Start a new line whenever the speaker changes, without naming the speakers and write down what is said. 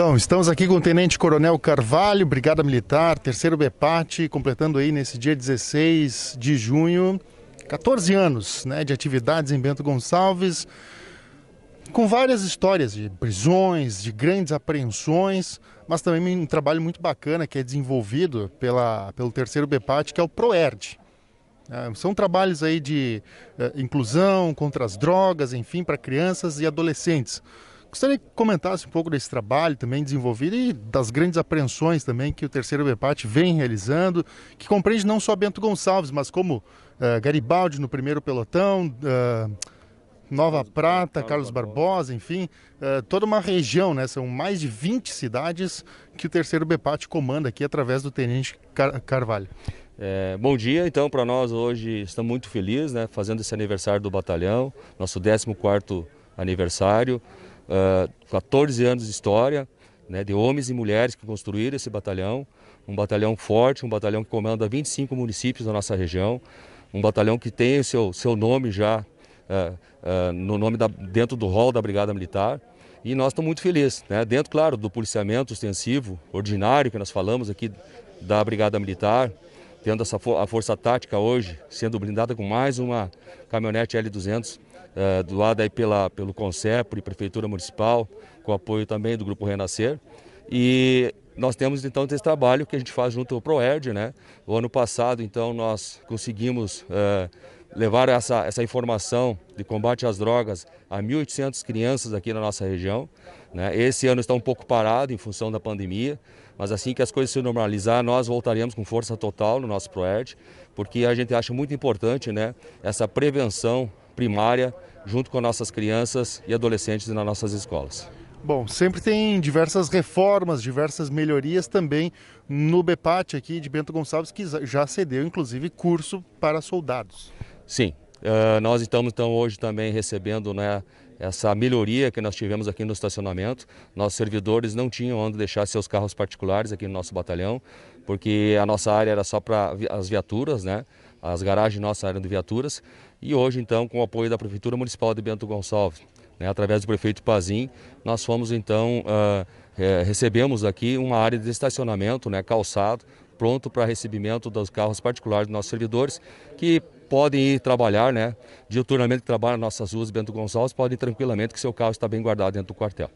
Então, estamos aqui com o Tenente Coronel Carvalho, Brigada Militar, terceiro BEPAT, completando aí nesse dia 16 de junho, 14 anos né, de atividades em Bento Gonçalves, com várias histórias de prisões, de grandes apreensões, mas também um trabalho muito bacana que é desenvolvido pela, pelo terceiro BEPAT, que é o PROERD. É, são trabalhos aí de é, inclusão contra as drogas, enfim, para crianças e adolescentes. Gostaria que comentasse um pouco desse trabalho também desenvolvido e das grandes apreensões também que o terceiro BEPAT vem realizando, que compreende não só Bento Gonçalves, mas como uh, Garibaldi no primeiro pelotão, uh, Nova Carlos Prata, Carlos Barbosa, Barbosa enfim, uh, toda uma região, né? São mais de 20 cidades que o terceiro BEPAT comanda aqui através do Tenente Car Carvalho.
É, bom dia, então, para nós hoje estamos muito felizes, né? Fazendo esse aniversário do batalhão, nosso 14 aniversário. 14 ah, anos de história, né, de homens e mulheres que construíram esse batalhão, um batalhão forte, um batalhão que comanda 25 municípios da nossa região, um batalhão que tem o seu, seu nome já uh, uh, no nome da, dentro do rol da Brigada Militar. E nós estamos muito felizes, né? dentro, claro, do policiamento ostensivo, ordinário, que nós falamos aqui da Brigada Militar, tendo essa a força tática hoje sendo blindada com mais uma caminhonete L200 é, do doada aí pela, pelo Concepro e Prefeitura Municipal, com apoio também do Grupo Renascer. E nós temos então esse trabalho que a gente faz junto ao ProERD, né? O ano passado, então, nós conseguimos é, levar essa, essa informação de combate às drogas a 1.800 crianças aqui na nossa região. Né? Esse ano está um pouco parado em função da pandemia, mas assim que as coisas se normalizar, nós voltaremos com força total no nosso ProERD, porque a gente acha muito importante né, essa prevenção primária, junto com nossas crianças e adolescentes nas nossas escolas.
Bom, sempre tem diversas reformas, diversas melhorias também no BEPAT aqui de Bento Gonçalves, que já cedeu inclusive curso para soldados.
Sim, eh, nós estamos então, hoje também recebendo né, essa melhoria que nós tivemos aqui no estacionamento. Nossos servidores não tinham onde deixar seus carros particulares aqui no nosso batalhão, porque a nossa área era só para as viaturas, né? As garagens nossa eram de viaturas. E hoje, então, com o apoio da Prefeitura Municipal de Bento Gonçalves, né, através do prefeito Pazim, nós fomos, então, uh, é, recebemos aqui uma área de estacionamento né, calçado, pronto para recebimento dos carros particulares dos nossos servidores, que podem ir trabalhar, né? Diuturnamente que trabalham nossas ruas de Bento Gonçalves, podem ir tranquilamente que seu carro está bem guardado dentro do quartel.